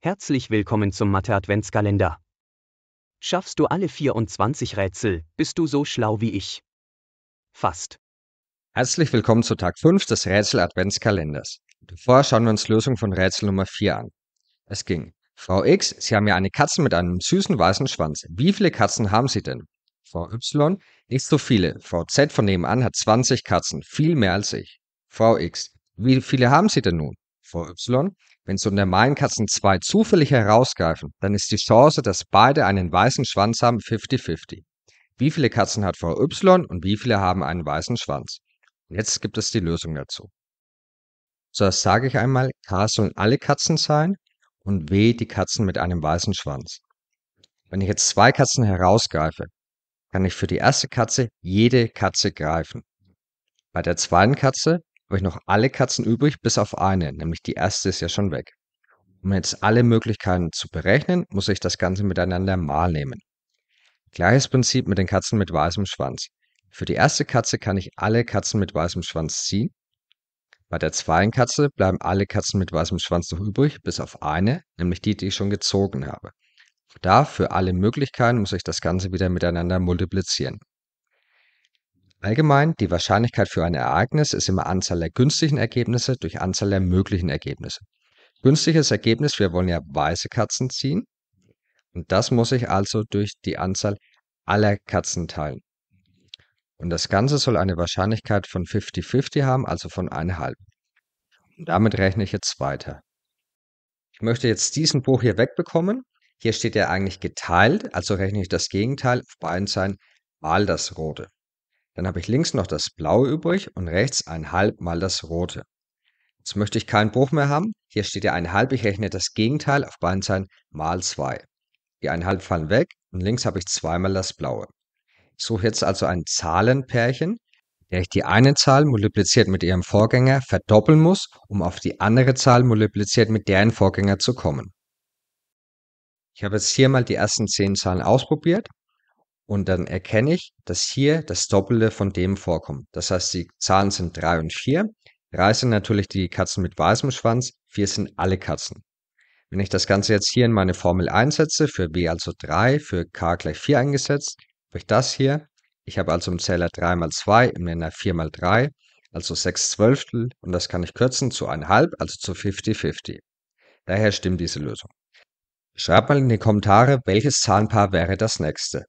Herzlich willkommen zum Mathe-Adventskalender. Schaffst du alle 24 Rätsel, bist du so schlau wie ich. Fast. Herzlich willkommen zu Tag 5 des Rätsel-Adventskalenders. Vorher schauen wir uns Lösung von Rätsel Nummer 4 an. Es ging. Frau X, Sie haben ja eine Katze mit einem süßen weißen Schwanz. Wie viele Katzen haben Sie denn? Frau Y, nicht so viele. Frau Z von nebenan hat 20 Katzen, viel mehr als ich. Frau X, wie viele haben Sie denn nun? VY. Wenn so normalen Katzen zwei zufällig herausgreifen, dann ist die Chance, dass beide einen weißen Schwanz haben, 50-50. Wie viele Katzen hat VY und wie viele haben einen weißen Schwanz? Und jetzt gibt es die Lösung dazu. Zuerst sage ich einmal, K sollen alle Katzen sein und W die Katzen mit einem weißen Schwanz. Wenn ich jetzt zwei Katzen herausgreife, kann ich für die erste Katze jede Katze greifen. Bei der zweiten Katze habe ich noch alle Katzen übrig, bis auf eine, nämlich die erste ist ja schon weg. Um jetzt alle Möglichkeiten zu berechnen, muss ich das Ganze miteinander mal nehmen. Gleiches Prinzip mit den Katzen mit weißem Schwanz. Für die erste Katze kann ich alle Katzen mit weißem Schwanz ziehen. Bei der zweiten Katze bleiben alle Katzen mit weißem Schwanz noch übrig, bis auf eine, nämlich die, die ich schon gezogen habe. Da für alle Möglichkeiten muss ich das Ganze wieder miteinander multiplizieren. Allgemein, die Wahrscheinlichkeit für ein Ereignis ist immer Anzahl der günstigen Ergebnisse durch Anzahl der möglichen Ergebnisse. Günstiges Ergebnis, wir wollen ja weiße Katzen ziehen. Und das muss ich also durch die Anzahl aller Katzen teilen. Und das Ganze soll eine Wahrscheinlichkeit von 50-50 haben, also von 1,5. Und damit rechne ich jetzt weiter. Ich möchte jetzt diesen Buch hier wegbekommen. Hier steht ja eigentlich geteilt, also rechne ich das Gegenteil auf beiden Seiten mal das Rote. Dann habe ich links noch das blaue übrig und rechts ein halb mal das rote. Jetzt möchte ich keinen Bruch mehr haben. Hier steht ja ein halb. Ich rechne das Gegenteil auf beiden Seiten mal zwei. Die eineinhalb fallen weg und links habe ich zweimal das blaue. Ich suche jetzt also ein Zahlenpärchen, der ich die eine Zahl multipliziert mit ihrem Vorgänger verdoppeln muss, um auf die andere Zahl multipliziert mit deren Vorgänger zu kommen. Ich habe jetzt hier mal die ersten zehn Zahlen ausprobiert und dann erkenne ich, dass hier das Doppelte von dem vorkommt. Das heißt, die Zahlen sind drei und vier. Drei sind natürlich die Katzen mit weißem Schwanz, vier sind alle Katzen. Wenn ich das Ganze jetzt hier in meine Formel einsetze, für B also 3, für K gleich 4 eingesetzt, habe ich das hier. Ich habe also im Zähler 3 mal 2, im Nenner 4 mal 3, also 6 Zwölftel und das kann ich kürzen zu 1,5, also zu 50-50. Daher stimmt diese Lösung. Schreibt mal in die Kommentare, welches Zahlenpaar wäre das nächste.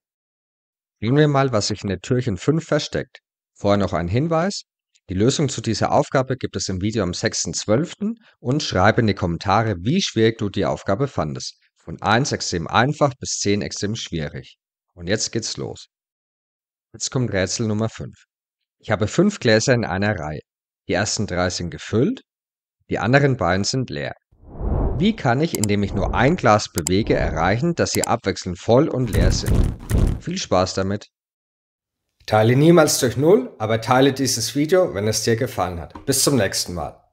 Sehen wir mal, was sich in der Türchen 5 versteckt. Vorher noch ein Hinweis. Die Lösung zu dieser Aufgabe gibt es im Video am 6.12. und schreibe in die Kommentare, wie schwierig du die Aufgabe fandest. Von 1 extrem einfach bis 10 extrem schwierig. Und jetzt geht's los. Jetzt kommt Rätsel Nummer 5. Ich habe 5 Gläser in einer Reihe. Die ersten 3 sind gefüllt, die anderen beiden sind leer. Wie kann ich, indem ich nur ein Glas bewege, erreichen, dass sie abwechselnd voll und leer sind? Viel Spaß damit! Teile niemals durch Null, aber teile dieses Video, wenn es dir gefallen hat. Bis zum nächsten Mal.